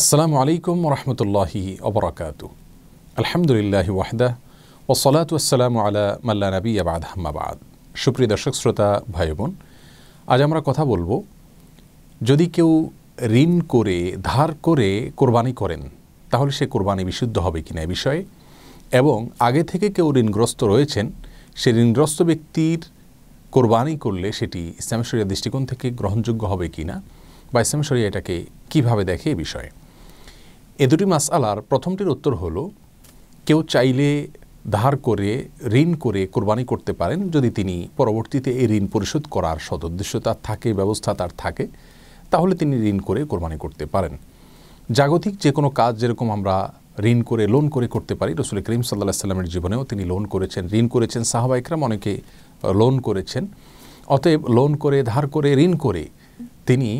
আসসালামু আলাইকুম রহমতুল্লাহি অবরাকাত আলহামদুলিল্লাহ ওয়াহদা ও সলাত আসসালাম আলা মাল্লা নবী আবাদ হাম্মাবাদ সুপ্রিয় দর্শক শ্রোতা ভাই বোন আজ আমরা কথা বলবো যদি কেউ ঋণ করে ধার করে কোরবানি করেন তাহলে সে কোরবানি বিশুদ্ধ হবে কিনা এ বিষয়ে এবং আগে থেকে কেউ ঋণগ্রস্ত রয়েছেন সে ঋণগ্রস্ত ব্যক্তির কোরবানি করলে সেটি ইসলামী দৃষ্টিকোণ থেকে গ্রহণযোগ্য হবে কি না বা ইসলামেশ্বরিয়া এটাকে কীভাবে দেখে এ বিষয়ে এ দুটি মাস আলার প্রথমটির উত্তর হলো কেউ চাইলে ধার করে ঋণ করে কোরবানি করতে পারেন যদি তিনি পরবর্তীতে এই ঋণ পরিশোধ করার সদুদ্দেশ্য তার থাকে ব্যবস্থা তার থাকে তাহলে তিনি ঋণ করে কোরবানি করতে পারেন জাগতিক যে কোনো কাজ যেরকম আমরা ঋণ করে লোন করে করতে পারি রসুল করিম সাল্লাহ সাল্লামের জীবনেও তিনি লোন করেছেন ঋণ করেছেন সাহাবাইকরাম অনেকে লোন করেছেন অতএব লোন করে ধার করে ঋণ করে তিনি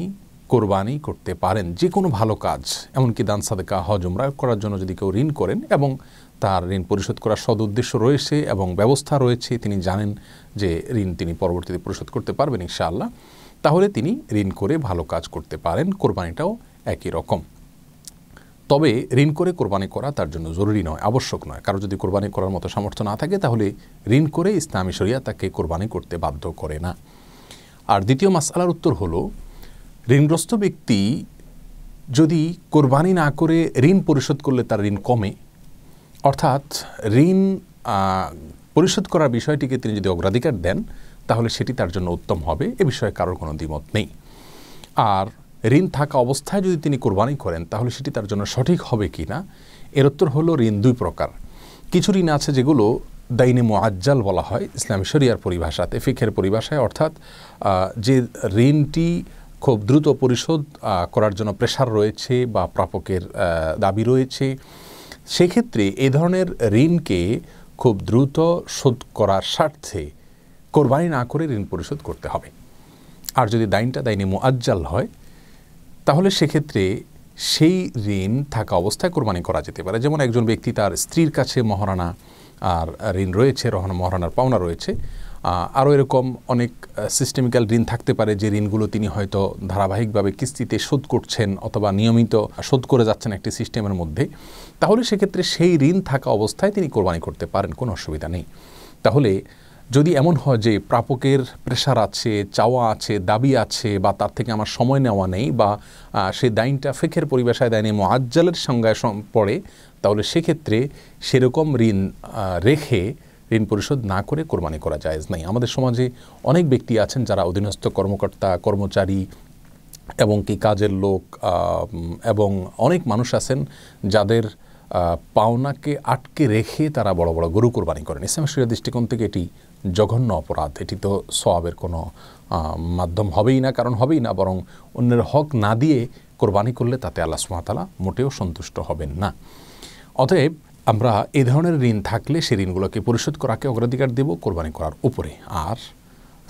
কোরবানি করতে পারেন যে কোনো ভালো কাজ এমনকি দান সাদকা উমরা করার জন্য যদি কেউ ঋণ করেন এবং তার ঋণ পরিশোধ করার সদ উদ্দেশ্য রয়েছে এবং ব্যবস্থা রয়েছে তিনি জানেন যে ঋণ তিনি পরবর্তীতে পরিশোধ করতে পারবেন ইনশাআল্লাহ তাহলে তিনি ঋণ করে ভালো কাজ করতে পারেন কোরবানিটাও একই রকম তবে ঋণ করে কোরবানি করা তার জন্য জরুরি নয় আবশ্যক নয় কারো যদি কোরবানি করার মতো সামর্থ্য না থাকে তাহলে ঋণ করে ইসলামী শরিয়া তাকে কোরবানি করতে বাধ্য করে না আর দ্বিতীয় মাসালার উত্তর হলো ঋণগ্রস্ত ব্যক্তি যদি কোরবানি না করে ঋণ পরিশোধ করলে তার ঋণ কমে অর্থাৎ ঋণ পরিশোধ করার বিষয়টিকে তিনি যদি অগ্রাধিকার দেন তাহলে সেটি তার জন্য উত্তম হবে এ বিষয়ে কারোর কোনো দ্বিমত নেই আর ঋণ থাকা অবস্থায় যদি তিনি কোরবানি করেন তাহলে সেটি তার জন্য সঠিক হবে কি না এর উত্তর হল ঋণ দুই প্রকার কিছু ঋণ আছে যেগুলো দাইনে মোয়াজ্জাল বলা হয় ইসলামী শরিয়ার পরিভাষাতে ফিখের পরিভাষায় অর্থাৎ যে ঋণটি খুব দ্রুত পরিশোধ করার জন্য প্রেশার রয়েছে বা প্রাপকের দাবি রয়েছে সেক্ষেত্রে এ ধরনের ঋণকে খুব দ্রুত শোধ করার স্বার্থে কোরবানি না করে ঋণ পরিশোধ করতে হবে আর যদি দাইনটা দাইনে মোয়াজ্জাল হয় তাহলে সেক্ষেত্রে সেই ঋণ থাকা অবস্থায় কোরবানি করা যেতে পারে যেমন একজন ব্যক্তি তার স্ত্রীর কাছে মহারানা আর ঋণ রয়েছে মহারানার পাওনা রয়েছে আরও এরকম অনেক সিস্টেমিক্যাল ঋণ থাকতে পারে যে ঋণগুলো তিনি হয়তো ধারাবাহিকভাবে কিস্তিতে শোধ করছেন অথবা নিয়মিত শোধ করে যাচ্ছেন একটি সিস্টেমের মধ্যে তাহলে সেক্ষেত্রে সেই ঋণ থাকা অবস্থায় তিনি কোরবানি করতে পারেন কোনো অসুবিধা নেই তাহলে যদি এমন হয় যে প্রাপকের প্রেশার আছে চাওয়া আছে দাবি আছে বা তার থেকে আমার সময় নেওয়া নেই বা সেই দাইনটা ফেকের পরিবেশায় দাইনে মোয়াজ্জালের সংজ্ঞায় পড়ে তাহলে সেক্ষেত্রে সেরকম ঋণ রেখে ঋণ পরিশোধ না করে কোরবানি করা জায়েজ নাই আমাদের সমাজে অনেক ব্যক্তি আছেন যারা অধীনস্থ কর্মকর্তা কর্মচারী এবং কি কাজের লোক এবং অনেক মানুষ আছেন যাদের পাওনাকে আটকে রেখে তারা বড় বড় গরু কোরবানি করেন ইসলাম শরীর দৃষ্টিকোণ থেকে এটি জঘন্য অপরাধ এটি তো সবের কোনো মাধ্যম হবেই না কারণ হবেই না বরং অন্যের হক না দিয়ে কোরবানি করলে তাতে আল্লাহ সুমাতালা মোটেও সন্তুষ্ট হবেন না অতএব আমরা এ ধরনের ঋণ থাকলে সেই ঋণগুলোকে পরিশোধ করাকে অগ্রাধিকার দেব কোরবানি করার উপরে আর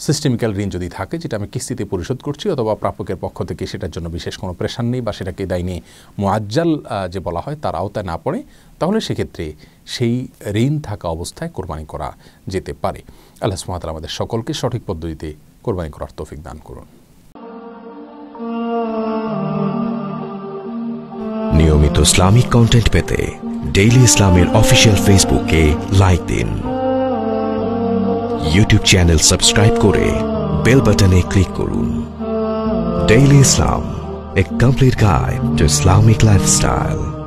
সিস্টেমিক্যাল ঋণ যদি থাকে যেটা আমি কিস্তিতে পরিশোধ করছি অথবা প্রাপকের পক্ষ থেকে সেটার জন্য বিশেষ কোনো প্রেশার নেই বা সেটাকে দায়নি মোয়াজ্জাল যে বলা হয় তার আওতায় না পড়ে তাহলে সেক্ষেত্রে সেই ঋণ থাকা অবস্থায় কোরবানি করা যেতে পারে আল্লাহ সুমাতাল আমাদের সকলকে সঠিক পদ্ধতিতে কোরবানি করার তৌফিক দান করুন নিয়মিত ইসলামিক কন্টেন্ট পেতে ডেইলি ইসলামের অফিসিয়াল ফেসবুকে লাইক দিন ইউটিউব চ্যানেল সাবস্ক্রাইব করে বেল বাটনে ক্লিক করুন daily Islam a complete guide to Islamic lifestyle